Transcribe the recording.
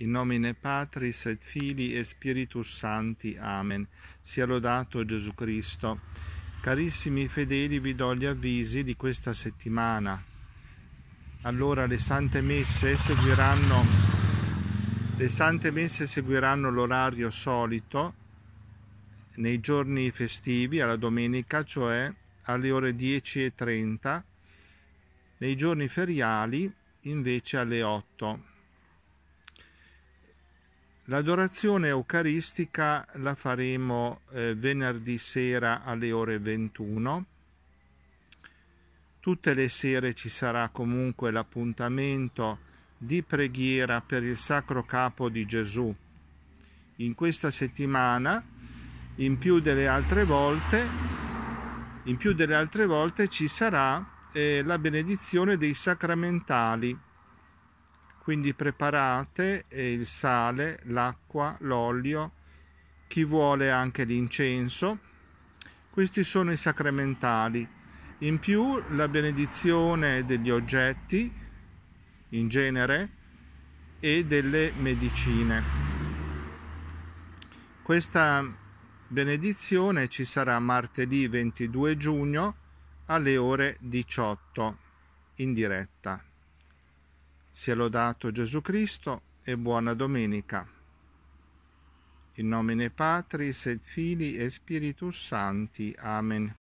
In nomine Patris et Fili e Spiritus Santi. Amen. Sia lodato Gesù Cristo. Carissimi fedeli, vi do gli avvisi di questa settimana. Allora le sante messe seguiranno, le sante messe seguiranno l'orario solito nei giorni festivi alla domenica, cioè alle ore 10.30, nei giorni feriali invece alle 8. L'adorazione eucaristica la faremo eh, venerdì sera alle ore 21. Tutte le sere ci sarà comunque l'appuntamento di preghiera per il Sacro Capo di Gesù. In questa settimana, in più delle altre volte, più delle altre volte ci sarà eh, la benedizione dei sacramentali quindi preparate il sale, l'acqua, l'olio, chi vuole anche l'incenso. Questi sono i sacramentali. In più la benedizione degli oggetti in genere e delle medicine. Questa benedizione ci sarà martedì 22 giugno alle ore 18 in diretta. Sia lodato Gesù Cristo e buona domenica. In nomine Patris et Filii e Spiritus Santi. Amen.